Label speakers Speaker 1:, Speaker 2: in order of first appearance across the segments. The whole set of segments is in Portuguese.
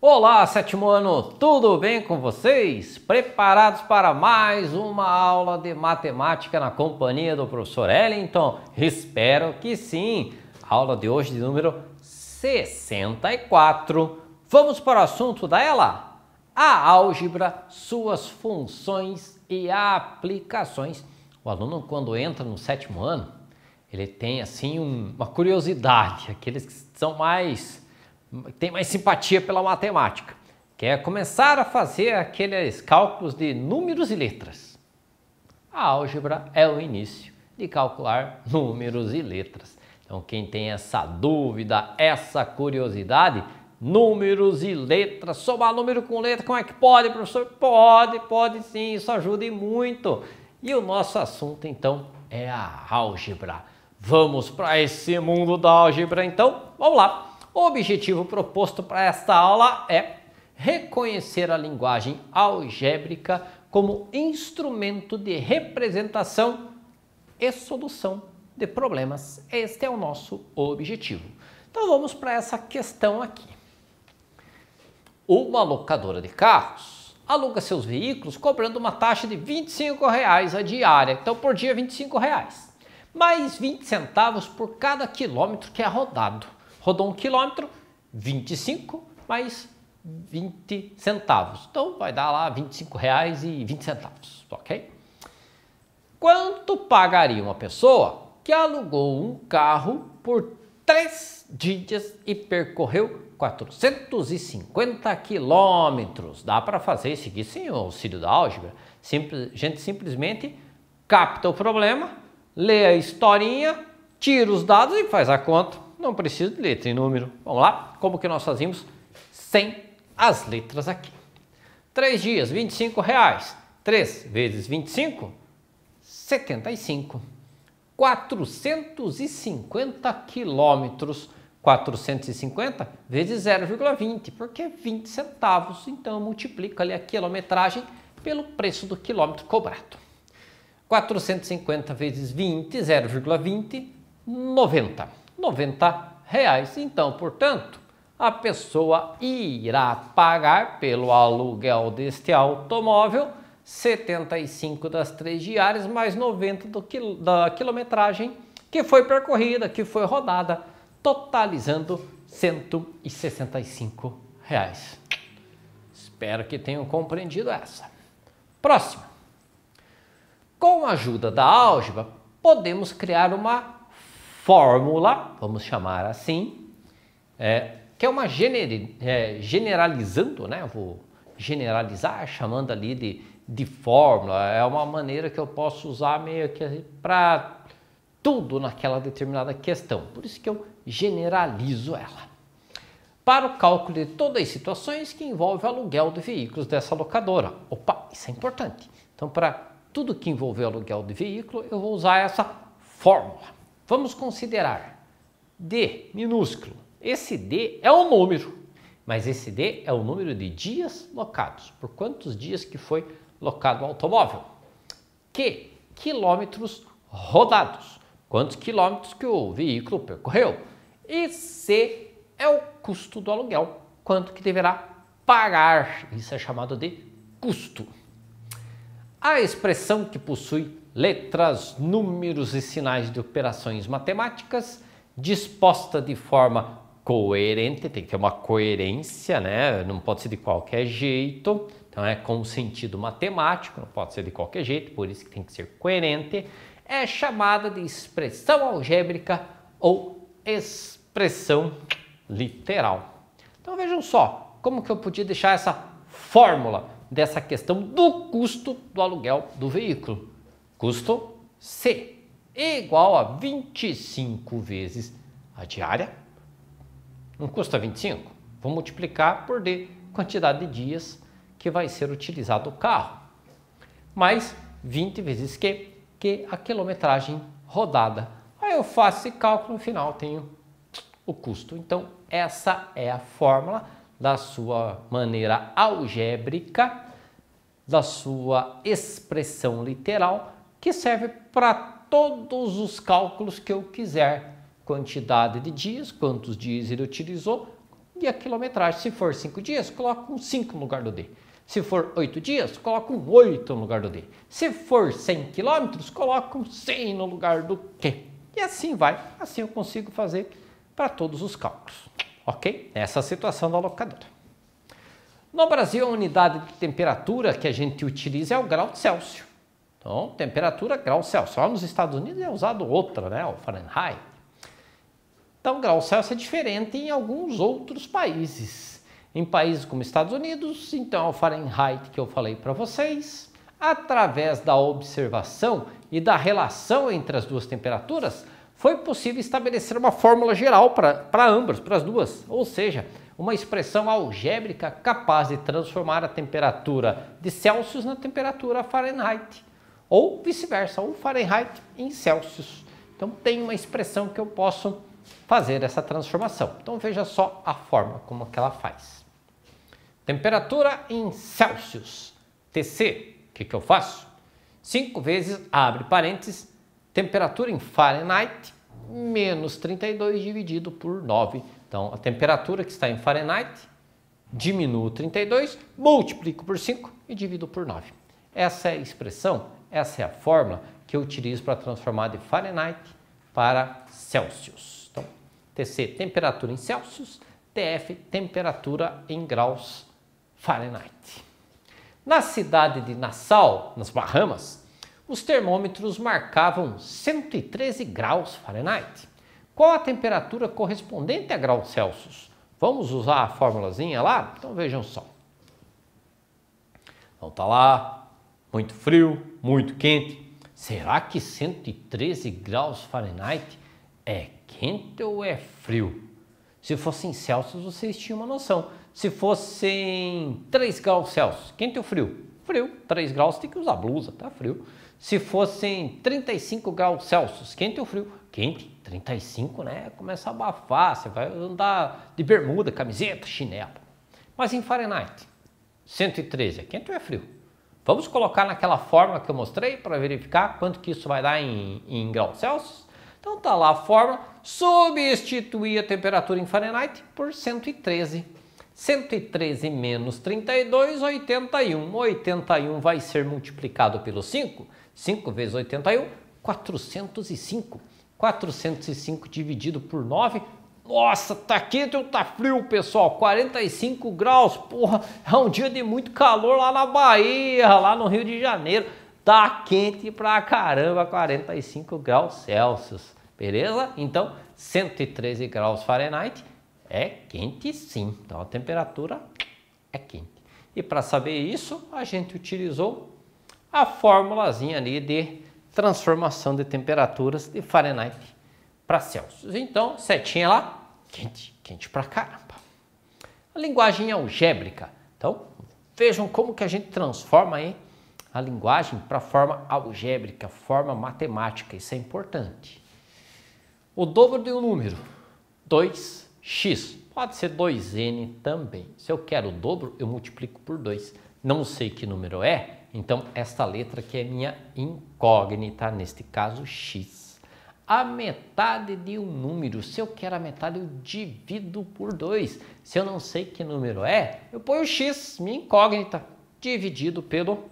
Speaker 1: Olá, sétimo ano, tudo bem com vocês? Preparados para mais uma aula de matemática na companhia do professor Ellington? Espero que sim! Aula de hoje de número 64. Vamos para o assunto dela? A álgebra, suas funções e aplicações. O aluno, quando entra no sétimo ano, ele tem assim um, uma curiosidade, aqueles que são mais tem mais simpatia pela matemática, quer é começar a fazer aqueles cálculos de números e letras. A álgebra é o início de calcular números e letras. Então quem tem essa dúvida, essa curiosidade, números e letras, somar número com letra, como é que pode, professor? Pode, pode sim, isso ajuda e muito. E o nosso assunto então é a álgebra. Vamos para esse mundo da álgebra então? Vamos lá! O objetivo proposto para esta aula é reconhecer a linguagem algébrica como instrumento de representação e solução de problemas. Este é o nosso objetivo. Então vamos para essa questão aqui. Uma locadora de carros aluga seus veículos cobrando uma taxa de R$ 25 a diária, então por dia R$ 25. Reais mais 20 centavos por cada quilômetro que é rodado. Rodou um quilômetro, 25 mais 20 centavos. Então vai dar lá 25 reais e 20 centavos, ok? Quanto pagaria uma pessoa que alugou um carro por três dias e percorreu 450 quilômetros? Dá para fazer isso aqui sim, o auxílio da álgebra? Simples, gente simplesmente capta o problema, lê a historinha, tira os dados e faz a conta. Não precisa de letra e número. Vamos lá? Como que nós fazíamos sem as letras aqui? 3 dias, 25 reais. 3 vezes 25, 75. 450 quilômetros. 450 vezes 0,20, porque é 20 centavos. Então multiplica ali a quilometragem pelo preço do quilômetro cobrado. 450 vezes 20, 0,20, 90. 90 reais. Então, portanto, a pessoa irá pagar pelo aluguel deste automóvel 75 das três diárias mais 90 do, da quilometragem que foi percorrida, que foi rodada, totalizando 165 reais. Espero que tenham compreendido essa. Próximo. Com a ajuda da álgebra, podemos criar uma fórmula, vamos chamar assim, é, que é uma gener, é, generalizando, né? vou generalizar, chamando ali de, de fórmula. É uma maneira que eu posso usar meio que para tudo naquela determinada questão. Por isso que eu generalizo ela. Para o cálculo de todas as situações que envolvem aluguel de veículos dessa locadora. Opa, isso é importante. Então, para tudo que envolver aluguel de veículo, eu vou usar essa fórmula. Vamos considerar D minúsculo. Esse D é um número, mas esse D é o número de dias locados, por quantos dias que foi locado o automóvel. Q, quilômetros rodados, quantos quilômetros que o veículo percorreu. E C é o custo do aluguel, quanto que deverá pagar. Isso é chamado de custo. A expressão que possui letras, números e sinais de operações matemáticas disposta de forma coerente, tem que ter uma coerência, né? Não pode ser de qualquer jeito, então é com sentido matemático, não pode ser de qualquer jeito, por isso que tem que ser coerente. É chamada de expressão algébrica ou expressão literal. Então vejam só, como que eu podia deixar essa fórmula dessa questão do custo do aluguel do veículo. Custo C igual a 25 vezes a diária. Não custa 25? Vou multiplicar por D, quantidade de dias que vai ser utilizado o carro. Mais 20 vezes Q, que a quilometragem rodada. Aí eu faço esse cálculo no final, tenho o custo. Então, essa é a fórmula da sua maneira algébrica, da sua expressão literal, que serve para todos os cálculos que eu quiser. Quantidade de dias, quantos dias ele utilizou e a quilometragem. Se for 5 dias, coloca um 5 no lugar do D. Se for 8 dias, coloca um 8 no lugar do D. Se for 100 quilômetros, coloca um 100 no lugar do Q. E assim vai. Assim eu consigo fazer para todos os cálculos. Ok? Essa é a situação da locadora. No Brasil, a unidade de temperatura que a gente utiliza é o grau Celsius. Então, temperatura grau Celsius. Só nos Estados Unidos é usado outra, né? O Fahrenheit. Então, grau Celsius é diferente em alguns outros países. Em países como Estados Unidos, então, é o Fahrenheit que eu falei para vocês. Através da observação e da relação entre as duas temperaturas, foi possível estabelecer uma fórmula geral para ambas, para as duas, ou seja, uma expressão algébrica capaz de transformar a temperatura de Celsius na temperatura Fahrenheit, ou vice-versa, ou Fahrenheit em Celsius. Então tem uma expressão que eu posso fazer essa transformação. Então veja só a forma como que ela faz. Temperatura em Celsius, TC, o que, que eu faço? 5 vezes, abre parênteses, Temperatura em Fahrenheit, menos 32 dividido por 9. Então, a temperatura que está em Fahrenheit, diminuo 32, multiplico por 5 e divido por 9. Essa é a expressão, essa é a fórmula que eu utilizo para transformar de Fahrenheit para Celsius. Então, TC, temperatura em Celsius, TF, temperatura em graus Fahrenheit. Na cidade de Nassau, nas Bahamas, os termômetros marcavam 113 graus Fahrenheit. Qual a temperatura correspondente a graus Celsius? Vamos usar a formulazinha lá? Então vejam só. Então tá lá, muito frio, muito quente. Será que 113 graus Fahrenheit é quente ou é frio? Se fosse em Celsius, vocês tinham uma noção. Se fosse em 3 graus Celsius, quente ou frio? Frio. 3 graus tem que usar blusa, tá frio se fossem 35 graus Celsius, quente ou frio? Quente, 35, né? Começa a abafar, você vai andar de bermuda, camiseta, chinelo. Mas em Fahrenheit, 113, é quente ou é frio? Vamos colocar naquela fórmula que eu mostrei para verificar quanto que isso vai dar em, em graus Celsius? Então tá lá a fórmula, substituir a temperatura em Fahrenheit por 113. 113 menos 32, 81. 81 vai ser multiplicado pelo 5, 5 vezes 81, 405. 405 dividido por 9. Nossa, tá quente ou tá frio, pessoal? 45 graus, porra, é um dia de muito calor lá na Bahia, lá no Rio de Janeiro. Tá quente pra caramba, 45 graus Celsius, beleza? Então, 113 graus Fahrenheit é quente sim. Então, a temperatura é quente. E para saber isso, a gente utilizou a formulazinha ali de transformação de temperaturas de Fahrenheit para Celsius. Então, setinha lá, quente, quente para caramba. A linguagem algébrica. Então, vejam como que a gente transforma aí a linguagem para forma algébrica, forma matemática. Isso é importante. O dobro de um número, 2x. Pode ser 2n também. Se eu quero o dobro, eu multiplico por 2. Não sei que número é, então, esta letra que é minha incógnita, neste caso x. A metade de um número, se eu quero a metade, eu divido por 2. Se eu não sei que número é, eu ponho x, minha incógnita, dividido pelo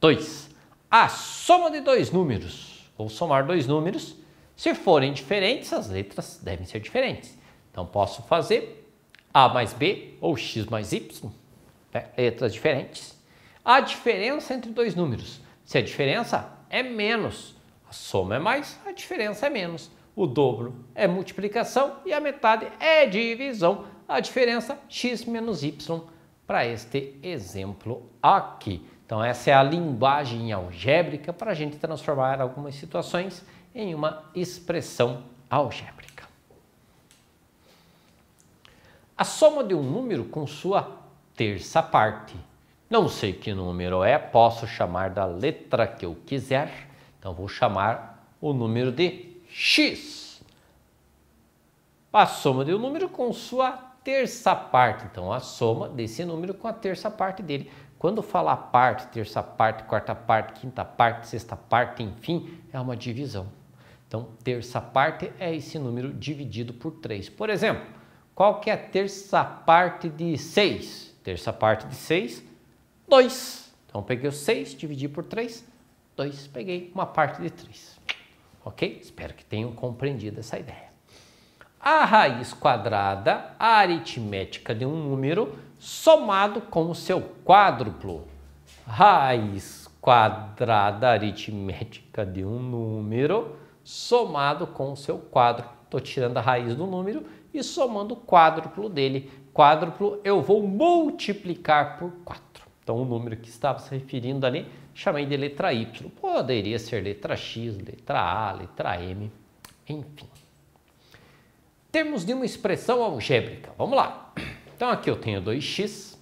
Speaker 1: 2. A soma de dois números, ou somar dois números, se forem diferentes, as letras devem ser diferentes. Então, posso fazer A mais B ou X mais Y, né? letras diferentes a diferença entre dois números. Se a diferença é menos, a soma é mais, a diferença é menos. O dobro é multiplicação e a metade é divisão. A diferença x menos y para este exemplo aqui. Então essa é a linguagem algébrica para a gente transformar algumas situações em uma expressão algébrica. A soma de um número com sua terça parte não sei que número é, posso chamar da letra que eu quiser, então vou chamar o número de x. A soma de um número com sua terça parte, então a soma desse número com a terça parte dele. Quando fala parte, terça parte, quarta parte, quinta parte, sexta parte, enfim, é uma divisão. Então, terça parte é esse número dividido por 3. Por exemplo, qual que é a terça parte de 6? Terça parte de 6 2. Então peguei o 6, dividi por 3, 2, peguei uma parte de 3. Ok? Espero que tenham compreendido essa ideia. A raiz quadrada aritmética de um número somado com o seu quádruplo. Raiz quadrada aritmética de um número somado com o seu quádruplo. Estou tirando a raiz do número e somando o quádruplo dele. Quádruplo eu vou multiplicar por 4. Então, o número que estava se referindo ali, chamei de letra Y. Poderia ser letra X, letra A, letra M, enfim. Termos de uma expressão algébrica. Vamos lá. Então, aqui eu tenho 2x.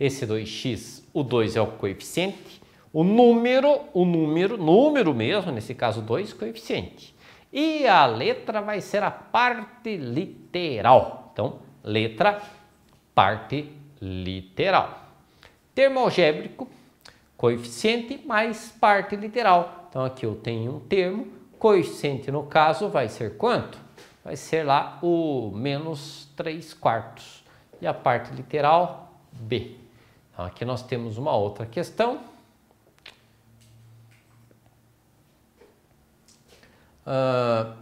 Speaker 1: Esse 2x, o 2 é o coeficiente. O número, o número, número mesmo, nesse caso 2, coeficiente. E a letra vai ser a parte literal. Então, letra, parte literal termogébrico, coeficiente mais parte literal. Então aqui eu tenho um termo, coeficiente no caso vai ser quanto? Vai ser lá o menos 3 quartos. E a parte literal, B. Então aqui nós temos uma outra questão. Uh,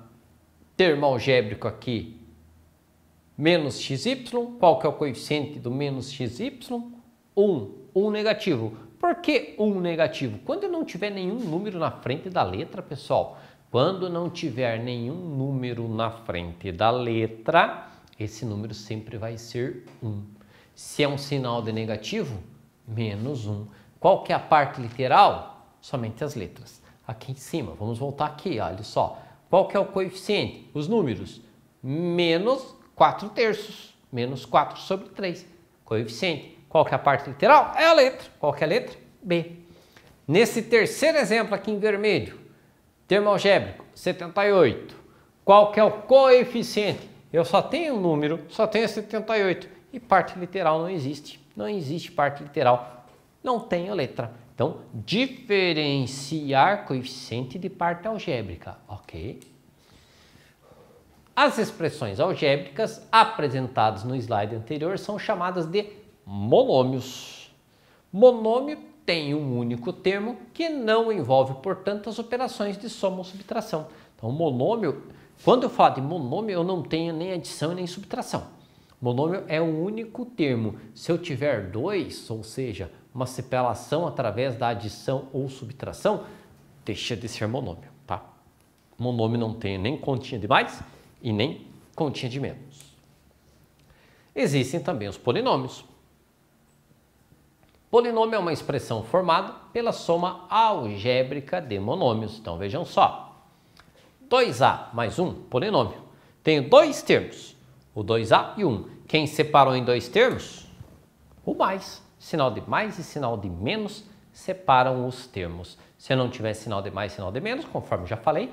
Speaker 1: termo algébrico aqui, menos xy. Qual que é o coeficiente do menos xy? 1 um negativo. Por que um negativo? Quando não tiver nenhum número na frente da letra, pessoal, quando não tiver nenhum número na frente da letra, esse número sempre vai ser 1. Se é um sinal de negativo, menos 1. Qual que é a parte literal? Somente as letras. Aqui em cima, vamos voltar aqui, olha só. Qual que é o coeficiente? Os números. Menos 4 terços, menos 4 sobre 3. Coeficiente. Qual que é a parte literal? É a letra. Qual que é a letra? B. Nesse terceiro exemplo aqui em vermelho, termo algébrico, 78. Qual que é o coeficiente? Eu só tenho um número, só tenho 78. E parte literal não existe. Não existe parte literal. Não tenho letra. Então, diferenciar coeficiente de parte algébrica, ok? As expressões algébricas apresentadas no slide anterior são chamadas de monômios. Monômio tem um único termo que não envolve, portanto, as operações de soma ou subtração. Então, monômio, quando eu falo de monômio, eu não tenho nem adição nem subtração. Monômio é um único termo. Se eu tiver dois, ou seja, uma separação através da adição ou subtração, deixa de ser monômio, tá? Monômio não tem nem continha de mais e nem continha de menos. Existem também os polinômios. Polinômio é uma expressão formada pela soma algébrica de monômios. Então vejam só. 2a mais 1, polinômio. Tenho dois termos, o 2a e o 1. Quem separou em dois termos? O mais. Sinal de mais e sinal de menos separam os termos. Se não tiver sinal de mais e sinal de menos, conforme já falei,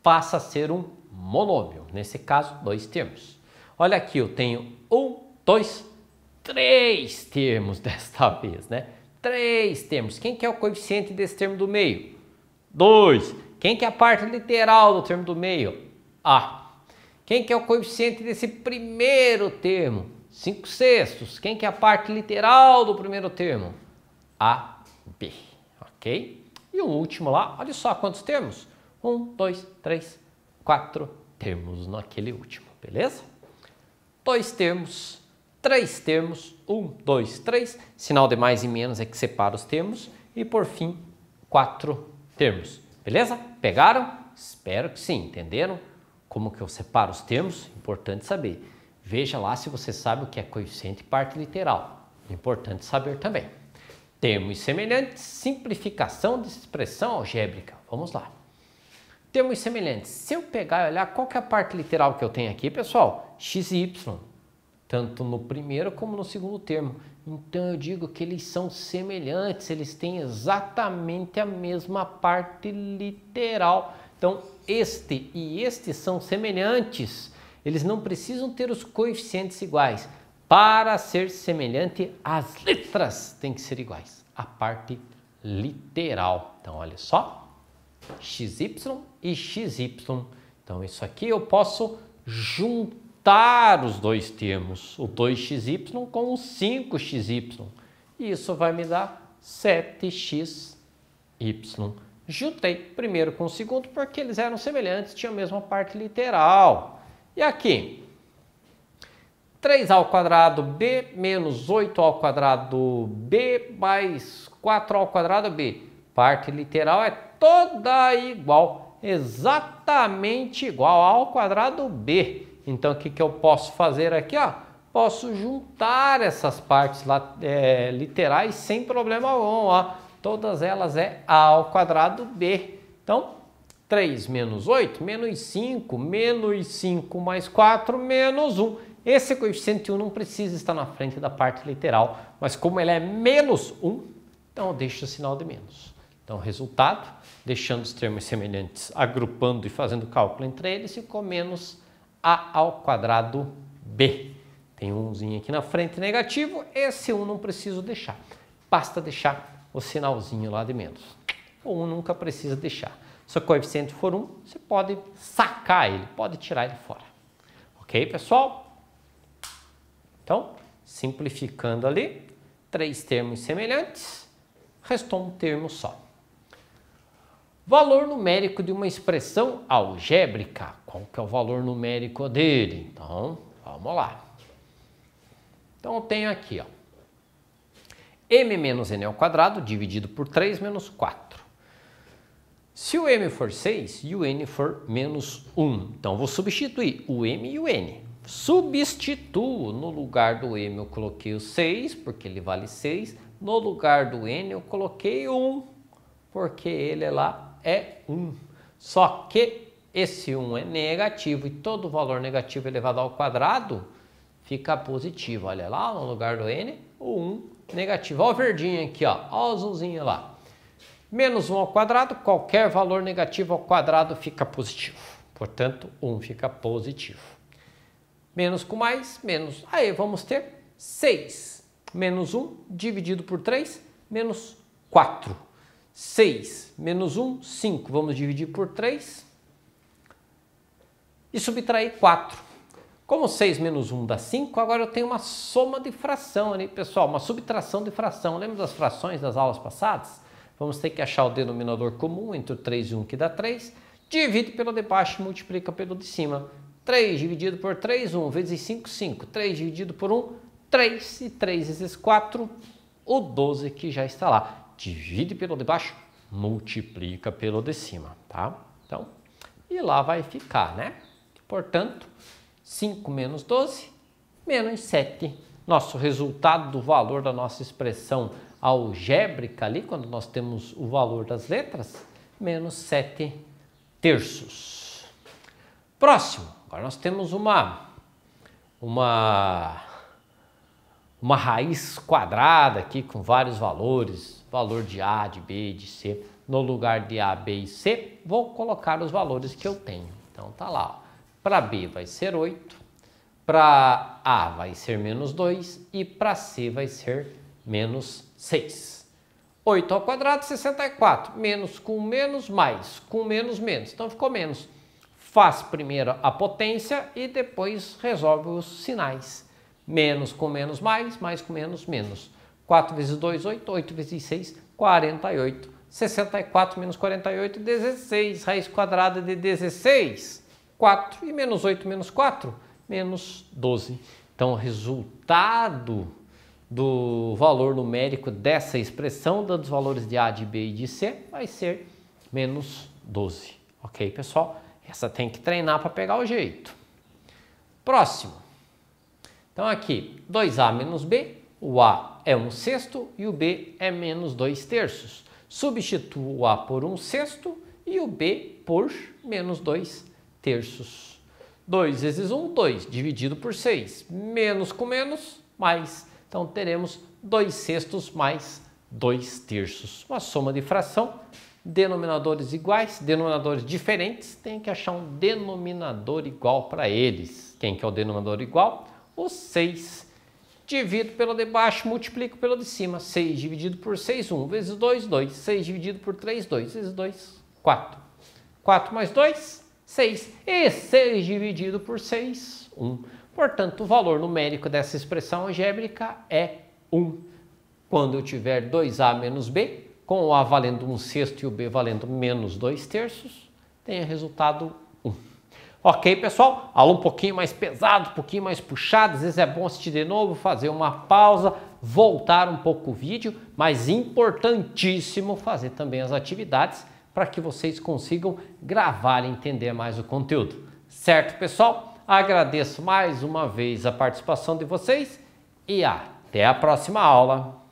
Speaker 1: passa a ser um monômio. Nesse caso, dois termos. Olha aqui, eu tenho 1, 2, três termos desta vez, né? Três termos. Quem que é o coeficiente desse termo do meio? 2. Quem que é a parte literal do termo do meio? A. Quem que é o coeficiente desse primeiro termo? 5 sextos. Quem que é a parte literal do primeiro termo? A, B. Ok? E o último lá, olha só quantos termos. 1, 2, 3, 4 termos naquele último, beleza? Dois termos três termos, um, dois, três, sinal de mais e menos é que separa os termos, e por fim, quatro termos, beleza? Pegaram? Espero que sim, entenderam? Como que eu separo os termos? Importante saber. Veja lá se você sabe o que é coeficiente e parte literal, importante saber também. Termos semelhantes, simplificação de expressão algébrica, vamos lá. Termos semelhantes, se eu pegar e olhar qual que é a parte literal que eu tenho aqui, pessoal, x e y, tanto no primeiro como no segundo termo. Então eu digo que eles são semelhantes, eles têm exatamente a mesma parte literal. Então este e este são semelhantes. Eles não precisam ter os coeficientes iguais. Para ser semelhante, as letras têm que ser iguais. A parte literal. Então olha só, xy e xy. Então isso aqui eu posso juntar juntar os dois termos, o 2xy com o 5xy. Isso vai me dar 7xy. Juntei primeiro com o segundo porque eles eram semelhantes, tinham a mesma parte literal. E aqui, 3 ao quadrado b menos 8 ao quadrado b mais 4 ao quadrado b. Parte literal é toda igual, exatamente igual ao quadrado b. Então, o que, que eu posso fazer aqui? Ó, posso juntar essas partes é, literais sem problema algum. Ó. Todas elas é a ao quadrado b. Então, 3 menos 8, menos 5, menos 5 mais 4, menos 1. Esse coeficiente 1 não precisa estar na frente da parte literal, mas como ele é menos 1, então eu deixo o sinal de menos. Então, resultado, deixando os termos semelhantes, agrupando e fazendo cálculo entre eles, ficou menos a ao quadrado b. Tem umzinho aqui na frente negativo, esse 1 não preciso deixar. Basta deixar o sinalzinho lá de menos. O 1 nunca precisa deixar. Se o coeficiente for 1, você pode sacar ele, pode tirar ele fora. Ok, pessoal? Então, simplificando ali, três termos semelhantes, restou um termo só. Valor numérico de uma expressão algébrica qual então, que é o valor numérico dele. Então, vamos lá. Então, eu tenho aqui, ó, m menos n ao quadrado dividido por 3 menos 4. Se o m for 6 e o n for menos 1, então vou substituir o m e o n. Substituo no lugar do m eu coloquei o 6, porque ele vale 6. No lugar do n eu coloquei 1, porque ele é lá é 1. Só que esse 1 é negativo e todo valor negativo elevado ao quadrado fica positivo. Olha lá, no lugar do n, o 1 negativo. Olha o verdinho aqui, ó. olha o azulzinho lá. Menos 1 ao quadrado, qualquer valor negativo ao quadrado fica positivo. Portanto, 1 fica positivo. Menos com mais, menos. Aí vamos ter 6. Menos 1 dividido por 3, menos 4. 6 menos 1, 5. Vamos dividir por 3, e subtrair 4. Como 6 menos 1 dá 5, agora eu tenho uma soma de fração ali, pessoal, uma subtração de fração. Lembra das frações das aulas passadas? Vamos ter que achar o denominador comum entre o 3 e 1 que dá 3. Divide pelo de baixo e multiplica pelo de cima. 3 dividido por 3, 1, vezes 5, 5. 3 dividido por 1, 3. E 3 vezes 4, o 12 que já está lá. Divide pelo de baixo, multiplica pelo de cima, tá? Então, e lá vai ficar, né? Portanto, 5 menos 12, menos 7. Nosso resultado do valor da nossa expressão algébrica ali, quando nós temos o valor das letras, menos 7 terços. Próximo, agora nós temos uma, uma, uma raiz quadrada aqui com vários valores, valor de A, de B, de C. No lugar de A, B e C, vou colocar os valores que eu tenho. Então tá lá, ó. Para B vai ser 8, para A vai ser menos 2 e para C vai ser menos 6. 8 ao quadrado, 64. Menos com menos, mais. Com menos, menos. Então ficou menos. Faz primeiro a potência e depois resolve os sinais. Menos com menos, mais. Mais com menos, menos. 4 vezes 2, 8. 8 vezes 6, 48. 64 menos 48, 16. Raiz quadrada de 16 4 e menos 8 menos 4, menos 12. Então, o resultado do valor numérico dessa expressão, dando os valores de A, de B e de C, vai ser menos 12. Ok, pessoal? Essa tem que treinar para pegar o jeito. Próximo. Então, aqui, 2A menos B, o A é 1 um sexto e o B é menos 2 terços. Substituo o A por 1 um sexto e o B por menos 2 terços. 2 vezes 1, 2, dividido por 6. Menos com menos, mais. Então teremos 2 sextos mais 2 terços. Uma soma de fração, denominadores iguais, denominadores diferentes, tem que achar um denominador igual para eles. Quem que é o denominador igual? O 6. Divido pelo de baixo, multiplico pelo de cima. 6 dividido por 6, 1. Vezes 2, 2. 6 dividido por 3, 2. Vezes 2, 4. 4 mais 2, 6. E 6 dividido por 6, 1. Portanto, o valor numérico dessa expressão algébrica é 1. Quando eu tiver 2a menos b, com o a valendo 1 sexto e o b valendo menos 2 terços, tenha resultado 1. Ok, pessoal? Aula um pouquinho mais pesado, um pouquinho mais puxada. Às vezes é bom assistir de novo, fazer uma pausa, voltar um pouco o vídeo, mas importantíssimo fazer também as atividades para que vocês consigam gravar e entender mais o conteúdo. Certo, pessoal? Agradeço mais uma vez a participação de vocês e até a próxima aula.